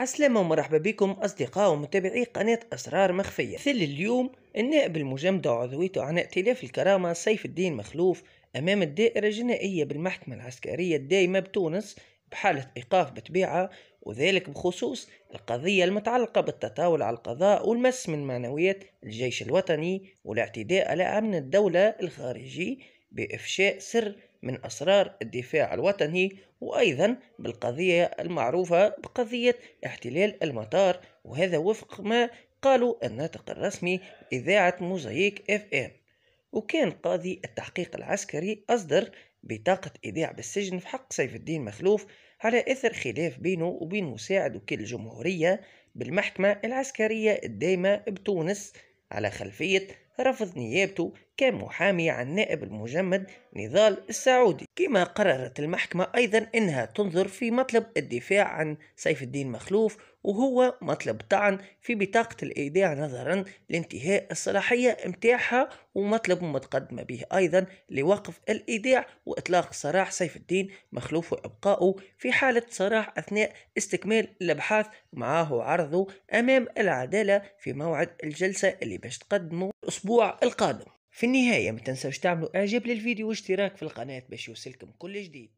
عسلامة ومرحبا بكم أصدقاء ومتابعي قناة أسرار مخفية مثل اليوم النائب المجمدة وعضويته عن ائتلاف الكرامة سيف الدين مخلوف أمام الدائرة الجنائية بالمحكمة العسكرية الدائمة بتونس بحالة إيقاف بتبيعة وذلك بخصوص القضية المتعلقة بالتطاول على القضاء والمس من معنويات الجيش الوطني والاعتداء على أمن الدولة الخارجي بإفشاء سر من أسرار الدفاع الوطني وأيضا بالقضية المعروفة بقضية احتلال المطار وهذا وفق ما قالوا الناطق الرسمي إذاعة موزايك اف ام وكان قاضي التحقيق العسكري أصدر بطاقة إيداع بالسجن في حق سيف الدين مخلوف على إثر خلاف بينه وبين مساعد وكيل الجمهورية بالمحكمة العسكرية الدائمة بتونس على خلفية رفض نيابته كمحامي عن نائب المجمد نضال السعودي كما قررت المحكمة أيضا أنها تنظر في مطلب الدفاع عن سيف الدين مخلوف وهو مطلب طعن في بطاقة الإيداع نظرا لانتهاء الصلاحية متاعها ومطلب متقدمة به أيضا لوقف الإيداع وإطلاق سراح سيف الدين مخلوف وإبقائه في حالة سراح أثناء استكمال الأبحاث معاه عرضه أمام العدالة في موعد الجلسة اللي باش تقدمه الأسبوع القادم في النهاية ما تنساوش تعملوا إعجاب للفيديو واشتراك في القناة باش يوصلكم كل جديد